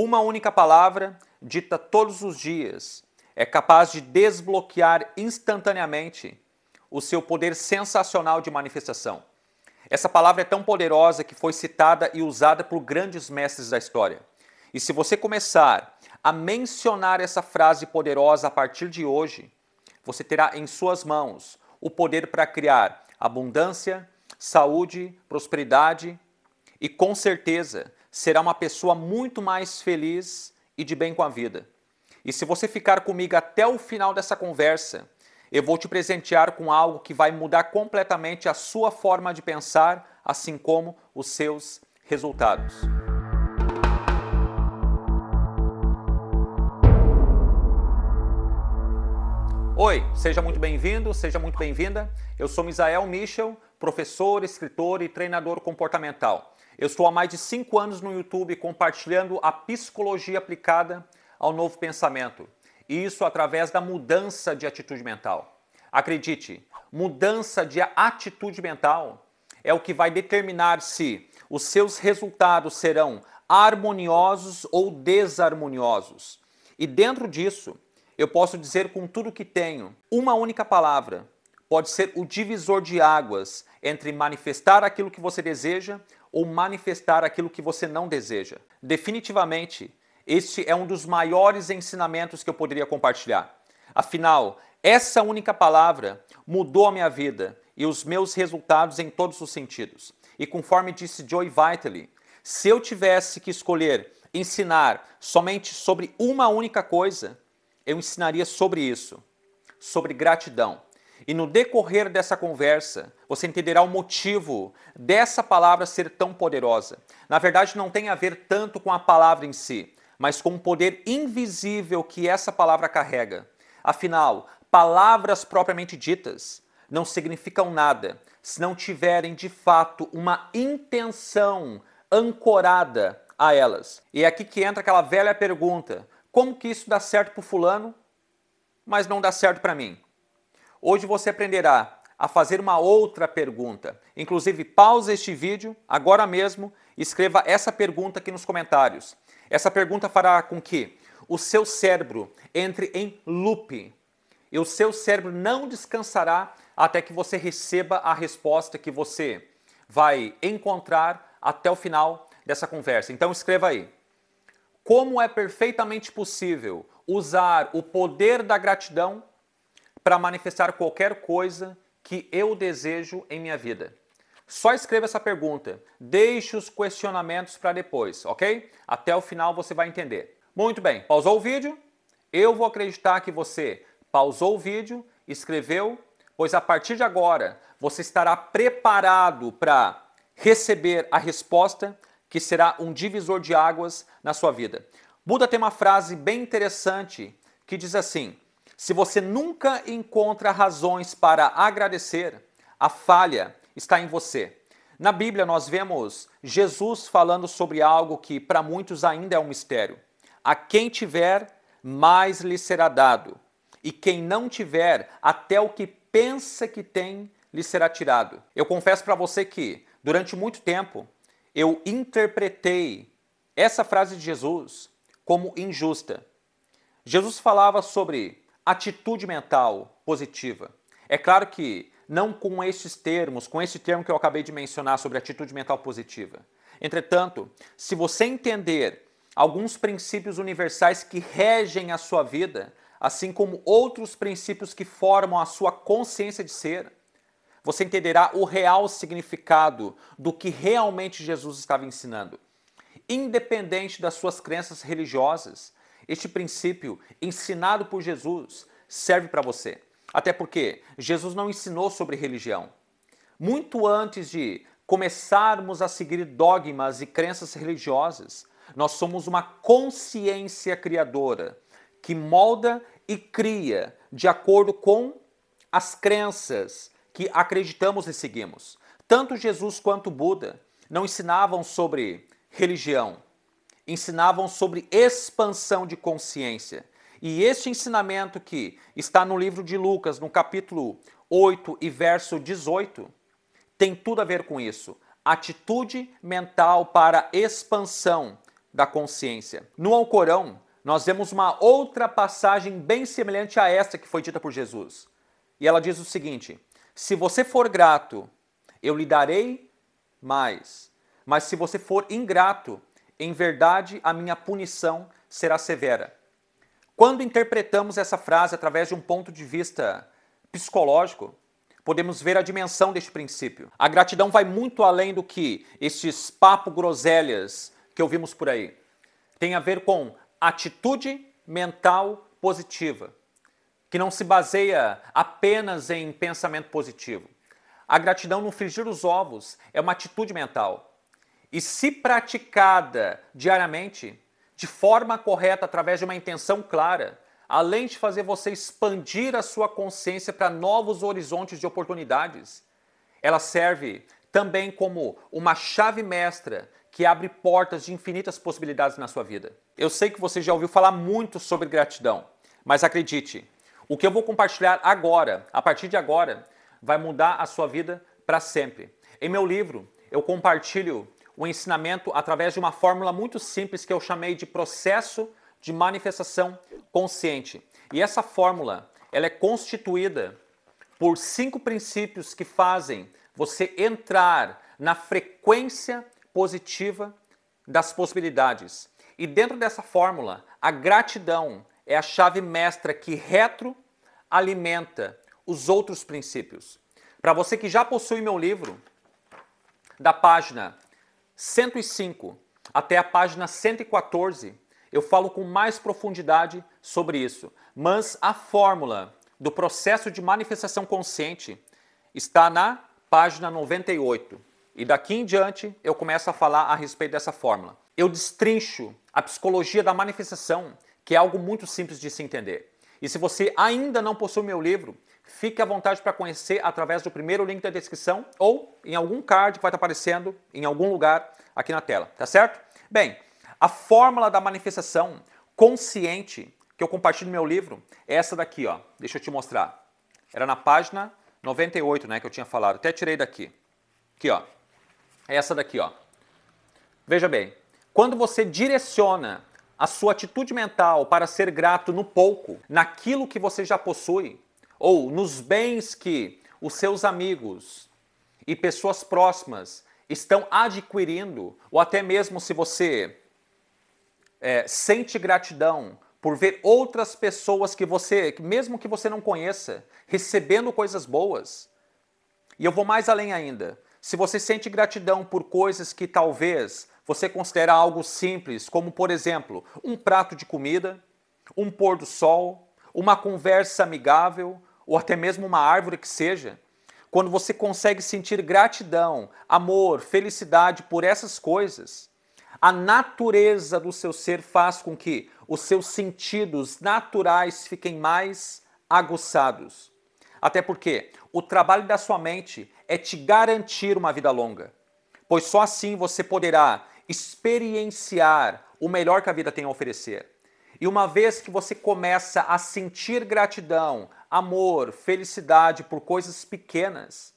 Uma única palavra, dita todos os dias, é capaz de desbloquear instantaneamente o seu poder sensacional de manifestação. Essa palavra é tão poderosa que foi citada e usada por grandes mestres da história. E se você começar a mencionar essa frase poderosa a partir de hoje, você terá em suas mãos o poder para criar abundância, saúde, prosperidade e, com certeza, será uma pessoa muito mais feliz e de bem com a vida. E se você ficar comigo até o final dessa conversa, eu vou te presentear com algo que vai mudar completamente a sua forma de pensar, assim como os seus resultados. Oi, seja muito bem-vindo, seja muito bem-vinda. Eu sou Misael Michel, professor, escritor e treinador comportamental. Eu estou há mais de cinco anos no YouTube compartilhando a psicologia aplicada ao novo pensamento, e isso através da mudança de atitude mental. Acredite, mudança de atitude mental é o que vai determinar se os seus resultados serão harmoniosos ou desarmoniosos. E dentro disso, eu posso dizer com tudo que tenho, uma única palavra pode ser o divisor de águas entre manifestar aquilo que você deseja ou manifestar aquilo que você não deseja. Definitivamente, este é um dos maiores ensinamentos que eu poderia compartilhar. Afinal, essa única palavra mudou a minha vida e os meus resultados em todos os sentidos. E conforme disse Joy Vitale, se eu tivesse que escolher ensinar somente sobre uma única coisa, eu ensinaria sobre isso, sobre gratidão. E no decorrer dessa conversa, você entenderá o motivo dessa palavra ser tão poderosa. Na verdade, não tem a ver tanto com a palavra em si, mas com o poder invisível que essa palavra carrega. Afinal, palavras propriamente ditas não significam nada se não tiverem de fato uma intenção ancorada a elas. E é aqui que entra aquela velha pergunta: como que isso dá certo para fulano, mas não dá certo para mim? Hoje você aprenderá a fazer uma outra pergunta. Inclusive, pause este vídeo agora mesmo e escreva essa pergunta aqui nos comentários. Essa pergunta fará com que o seu cérebro entre em loop e o seu cérebro não descansará até que você receba a resposta que você vai encontrar até o final dessa conversa. Então escreva aí. Como é perfeitamente possível usar o poder da gratidão para manifestar qualquer coisa que eu desejo em minha vida? Só escreva essa pergunta. Deixe os questionamentos para depois, ok? Até o final você vai entender. Muito bem, pausou o vídeo? Eu vou acreditar que você pausou o vídeo, escreveu, pois a partir de agora você estará preparado para receber a resposta que será um divisor de águas na sua vida. Buda tem uma frase bem interessante que diz assim: se você nunca encontra razões para agradecer, a falha está em você. Na Bíblia, nós vemos Jesus falando sobre algo que para muitos ainda é um mistério. A quem tiver, mais lhe será dado, e quem não tiver, até o que pensa que tem, lhe será tirado. Eu confesso para você que, durante muito tempo, eu interpretei essa frase de Jesus como injusta. Jesus falava sobre atitude mental positiva. É claro que não com esses termos, com esse termo que eu acabei de mencionar sobre atitude mental positiva. Entretanto, se você entender alguns princípios universais que regem a sua vida, assim como outros princípios que formam a sua consciência de ser, você entenderá o real significado do que realmente Jesus estava ensinando. Independente das suas crenças religiosas, este princípio ensinado por Jesus serve para você. Até porque Jesus não ensinou sobre religião. Muito antes de começarmos a seguir dogmas e crenças religiosas, nós somos uma consciência criadora que molda e cria de acordo com as crenças que acreditamos e seguimos. Tanto Jesus quanto Buda não ensinavam sobre religião, ensinavam sobre expansão de consciência. E este ensinamento que está no livro de Lucas, no capítulo 8 e verso 18, tem tudo a ver com isso. Atitude mental para expansão da consciência. No Alcorão, nós vemos uma outra passagem bem semelhante a essa que foi dita por Jesus. E ela diz o seguinte: Se você for grato, eu lhe darei mais. Mas se você for ingrato, em verdade, a minha punição será severa. Quando interpretamos essa frase através de um ponto de vista psicológico, podemos ver a dimensão deste princípio. A gratidão vai muito além do que estes papo groselhas que ouvimos por aí. Tem a ver com atitude mental positiva, que não se baseia apenas em pensamento positivo. A gratidão no frigir os ovos é uma atitude mental. E se praticada diariamente, de forma correta, através de uma intenção clara, além de fazer você expandir a sua consciência para novos horizontes de oportunidades, ela serve também como uma chave mestra que abre portas de infinitas possibilidades na sua vida. Eu sei que você já ouviu falar muito sobre gratidão, mas acredite, o que eu vou compartilhar agora, a partir de agora, vai mudar a sua vida para sempre. Em meu livro, eu compartilho o ensinamento através de uma fórmula muito simples que eu chamei de processo de manifestação consciente. E essa fórmula, ela é constituída por cinco princípios que fazem você entrar na frequência positiva das possibilidades. E dentro dessa fórmula, a gratidão é a chave mestra que retroalimenta os outros princípios. Para você que já possui meu livro, da página 105 até a página 114, eu falo com mais profundidade sobre isso. Mas a fórmula do processo de manifestação consciente está na página 98. E daqui em diante eu começo a falar a respeito dessa fórmula. Eu destrincho a psicologia da manifestação, que é algo muito simples de se entender. E se você ainda não possui meu livro, Fique à vontade para conhecer através do primeiro link da descrição ou em algum card que vai estar aparecendo em algum lugar aqui na tela, tá certo? Bem, a fórmula da manifestação consciente que eu compartilho no meu livro é essa daqui, ó. Deixa eu te mostrar. Era na página 98, né, que eu tinha falado. Até tirei daqui. Aqui, ó. É essa daqui, ó. Veja bem, quando você direciona a sua atitude mental para ser grato no pouco, naquilo que você já possui, ou nos bens que os seus amigos e pessoas próximas estão adquirindo, ou até mesmo se você é, sente gratidão por ver outras pessoas que você, mesmo que você não conheça, recebendo coisas boas. E eu vou mais além ainda. Se você sente gratidão por coisas que talvez você considera algo simples, como por exemplo, um prato de comida, um pôr do sol, uma conversa amigável, ou até mesmo uma árvore que seja, quando você consegue sentir gratidão, amor, felicidade por essas coisas, a natureza do seu ser faz com que os seus sentidos naturais fiquem mais aguçados. Até porque o trabalho da sua mente é te garantir uma vida longa, pois só assim você poderá experienciar o melhor que a vida tem a oferecer. E uma vez que você começa a sentir gratidão, amor, felicidade por coisas pequenas,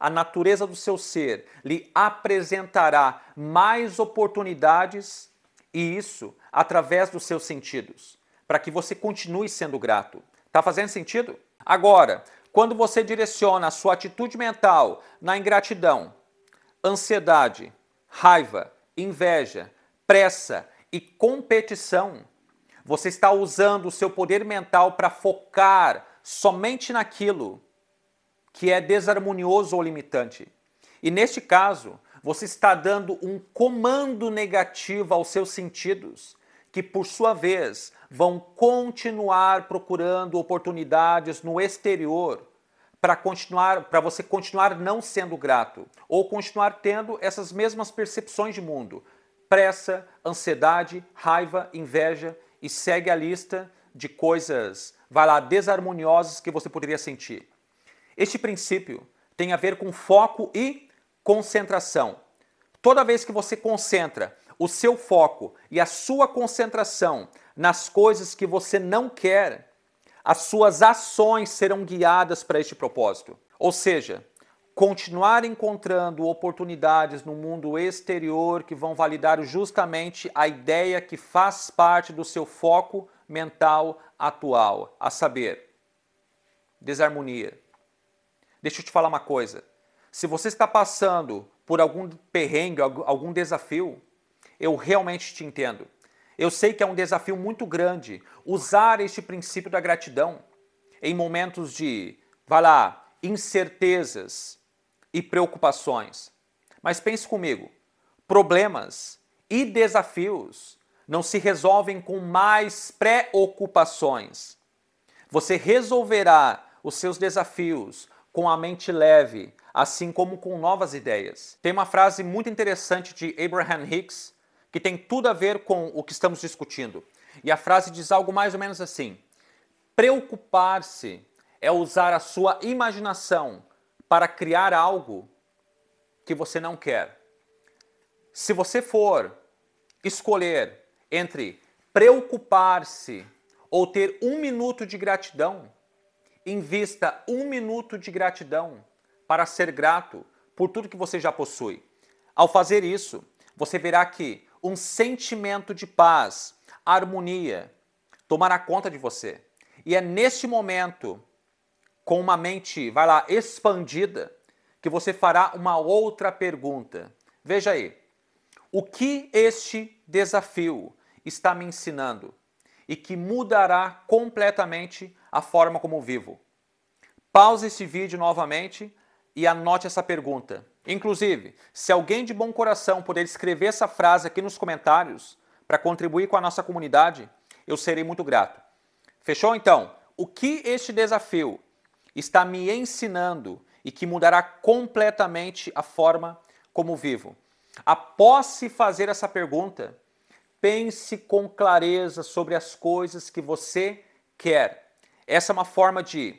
a natureza do seu ser lhe apresentará mais oportunidades e isso através dos seus sentidos, para que você continue sendo grato. Tá fazendo sentido? Agora, quando você direciona a sua atitude mental na ingratidão, ansiedade, raiva, inveja, pressa e competição, você está usando o seu poder mental para focar somente naquilo que é desarmonioso ou limitante. E neste caso, você está dando um comando negativo aos seus sentidos, que por sua vez vão continuar procurando oportunidades no exterior para continuar, para você continuar não sendo grato ou continuar tendo essas mesmas percepções de mundo, pressa, ansiedade, raiva, inveja e segue a lista de coisas, vai lá, desarmoniosas que você poderia sentir. Este princípio tem a ver com foco e concentração. Toda vez que você concentra o seu foco e a sua concentração nas coisas que você não quer, as suas ações serão guiadas para este propósito. Ou seja, continuar encontrando oportunidades no mundo exterior que vão validar justamente a ideia que faz parte do seu foco mental atual, a saber, desarmonia. Deixa eu te falar uma coisa. Se você está passando por algum perrengue, algum desafio, eu realmente te entendo. Eu sei que é um desafio muito grande usar este princípio da gratidão em momentos de, vai lá, incertezas e preocupações. Mas pense comigo, problemas e desafios não se resolvem com mais preocupações. Você resolverá os seus desafios com a mente leve, assim como com novas ideias. Tem uma frase muito interessante de Abraham Hicks que tem tudo a ver com o que estamos discutindo. E a frase diz algo mais ou menos assim: Preocupar-se é usar a sua imaginação para criar algo que você não quer. Se você for escolher entre preocupar-se ou ter um minuto de gratidão, invista um minuto de gratidão para ser grato por tudo que você já possui. Ao fazer isso, você verá que um sentimento de paz, harmonia, tomará conta de você. E é neste momento, com uma mente, vai lá, expandida, que você fará uma outra pergunta. Veja aí. O que este desafio está me ensinando e que mudará completamente a forma como vivo. Pause esse vídeo novamente e anote essa pergunta. Inclusive, se alguém de bom coração puder escrever essa frase aqui nos comentários para contribuir com a nossa comunidade, eu serei muito grato. Fechou então? O que este desafio está me ensinando e que mudará completamente a forma como vivo? Após se fazer essa pergunta, Pense com clareza sobre as coisas que você quer. Essa é uma forma de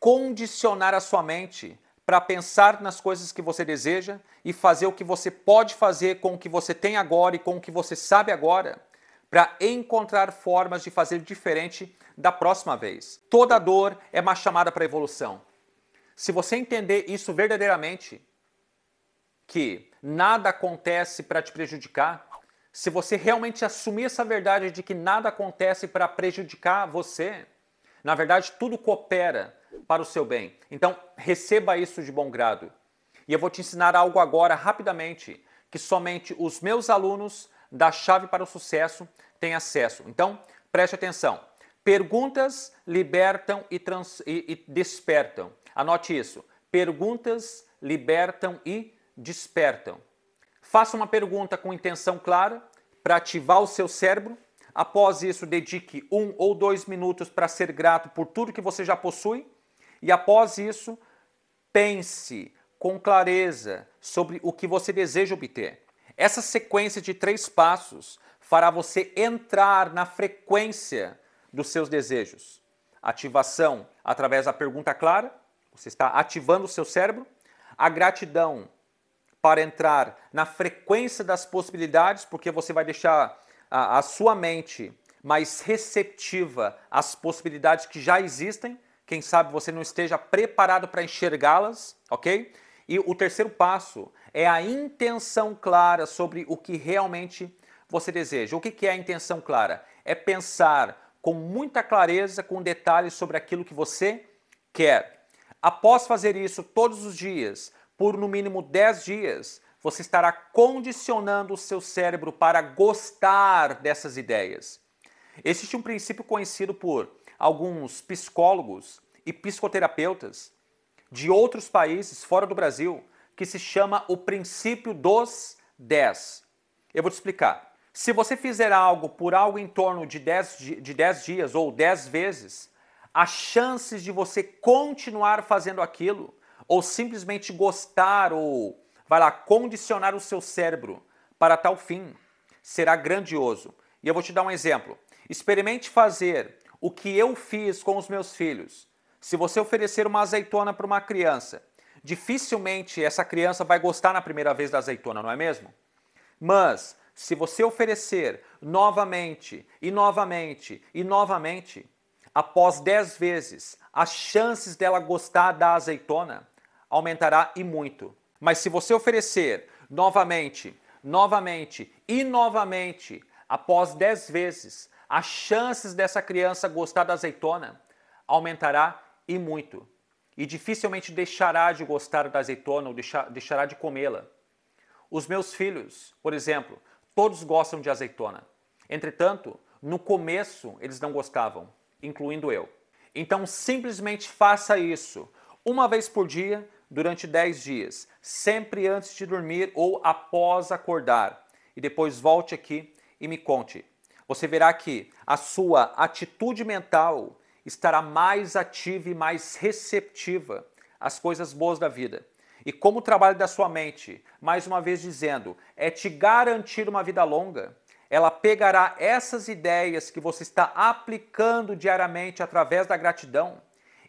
condicionar a sua mente para pensar nas coisas que você deseja e fazer o que você pode fazer com o que você tem agora e com o que você sabe agora, para encontrar formas de fazer diferente da próxima vez. Toda dor é uma chamada para evolução. Se você entender isso verdadeiramente, que nada acontece para te prejudicar, se você realmente assumir essa verdade de que nada acontece para prejudicar você, na verdade tudo coopera para o seu bem. Então, receba isso de bom grado. E eu vou te ensinar algo agora rapidamente que somente os meus alunos da Chave para o Sucesso têm acesso. Então, preste atenção. Perguntas libertam e, trans... e, e despertam. Anote isso. Perguntas libertam e despertam. Faça uma pergunta com intenção clara para ativar o seu cérebro. Após isso, dedique um ou dois minutos para ser grato por tudo que você já possui. E após isso, pense com clareza sobre o que você deseja obter. Essa sequência de três passos fará você entrar na frequência dos seus desejos. Ativação através da pergunta clara, você está ativando o seu cérebro. A gratidão para entrar na frequência das possibilidades, porque você vai deixar a, a sua mente mais receptiva às possibilidades que já existem. Quem sabe você não esteja preparado para enxergá-las, ok? E o terceiro passo é a intenção clara sobre o que realmente você deseja. O que é a intenção clara? É pensar com muita clareza, com detalhes sobre aquilo que você quer. Após fazer isso todos os dias, por no mínimo 10 dias, você estará condicionando o seu cérebro para gostar dessas ideias. Existe um princípio conhecido por alguns psicólogos e psicoterapeutas de outros países fora do Brasil que se chama o princípio dos 10. Eu vou te explicar. Se você fizer algo por algo em torno de 10, de 10 dias ou 10 vezes, as chances de você continuar fazendo aquilo ou simplesmente gostar ou, vai lá, condicionar o seu cérebro para tal fim, será grandioso. E eu vou te dar um exemplo. Experimente fazer o que eu fiz com os meus filhos. Se você oferecer uma azeitona para uma criança, dificilmente essa criança vai gostar na primeira vez da azeitona, não é mesmo? Mas se você oferecer novamente e novamente e novamente, após 10 vezes, as chances dela gostar da azeitona aumentará e muito. Mas se você oferecer novamente, novamente e novamente, após 10 vezes, as chances dessa criança gostar da azeitona aumentará e muito. E dificilmente deixará de gostar da azeitona ou deixar, deixará de comê-la. Os meus filhos, por exemplo, todos gostam de azeitona. Entretanto, no começo eles não gostavam, incluindo eu. Então simplesmente faça isso. Uma vez por dia, durante 10 dias, sempre antes de dormir ou após acordar, e depois volte aqui e me conte. Você verá que a sua atitude mental estará mais ativa e mais receptiva às coisas boas da vida. E como o trabalho da sua mente, mais uma vez dizendo, é te garantir uma vida longa, ela pegará essas ideias que você está aplicando diariamente através da gratidão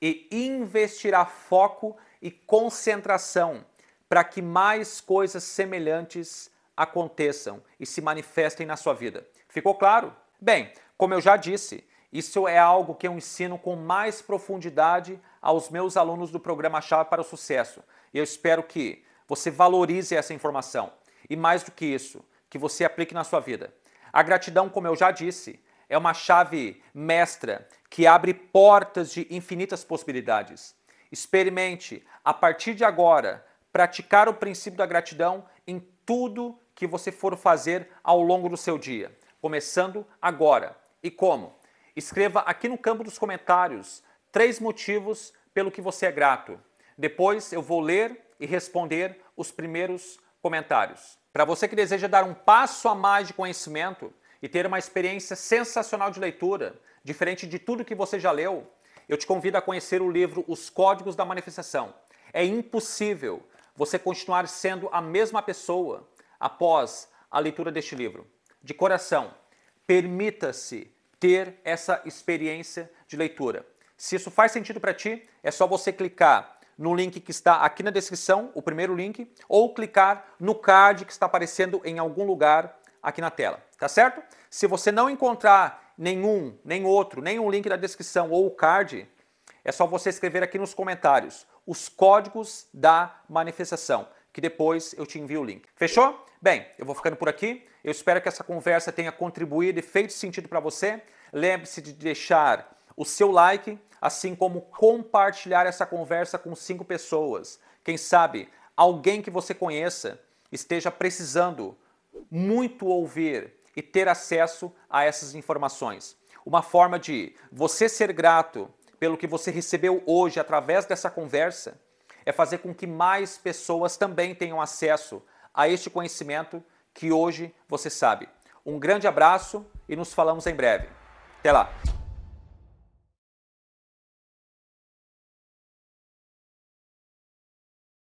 e investirá foco e concentração para que mais coisas semelhantes aconteçam e se manifestem na sua vida. Ficou claro? Bem, como eu já disse, isso é algo que eu ensino com mais profundidade aos meus alunos do programa Chave para o Sucesso. E eu espero que você valorize essa informação e mais do que isso, que você aplique na sua vida. A gratidão, como eu já disse, é uma chave mestra que abre portas de infinitas possibilidades. Experimente, a partir de agora, praticar o princípio da gratidão em tudo que você for fazer ao longo do seu dia, começando agora. E como? Escreva aqui no campo dos comentários três motivos pelo que você é grato. Depois eu vou ler e responder os primeiros comentários. Para você que deseja dar um passo a mais de conhecimento e ter uma experiência sensacional de leitura, diferente de tudo que você já leu, eu te convido a conhecer o livro Os Códigos da Manifestação. É impossível você continuar sendo a mesma pessoa após a leitura deste livro. De coração, permita-se ter essa experiência de leitura. Se isso faz sentido para ti, é só você clicar no link que está aqui na descrição, o primeiro link, ou clicar no card que está aparecendo em algum lugar aqui na tela, tá certo? Se você não encontrar nenhum, nem outro, nem o link da descrição ou o card, é só você escrever aqui nos comentários os códigos da manifestação, que depois eu te envio o link. Fechou? Bem, eu vou ficando por aqui. Eu espero que essa conversa tenha contribuído e feito sentido para você. Lembre-se de deixar o seu like, assim como compartilhar essa conversa com cinco pessoas. Quem sabe alguém que você conheça esteja precisando muito ouvir e ter acesso a essas informações. Uma forma de você ser grato pelo que você recebeu hoje através dessa conversa é fazer com que mais pessoas também tenham acesso a este conhecimento que hoje você sabe. Um grande abraço e nos falamos em breve. Até lá!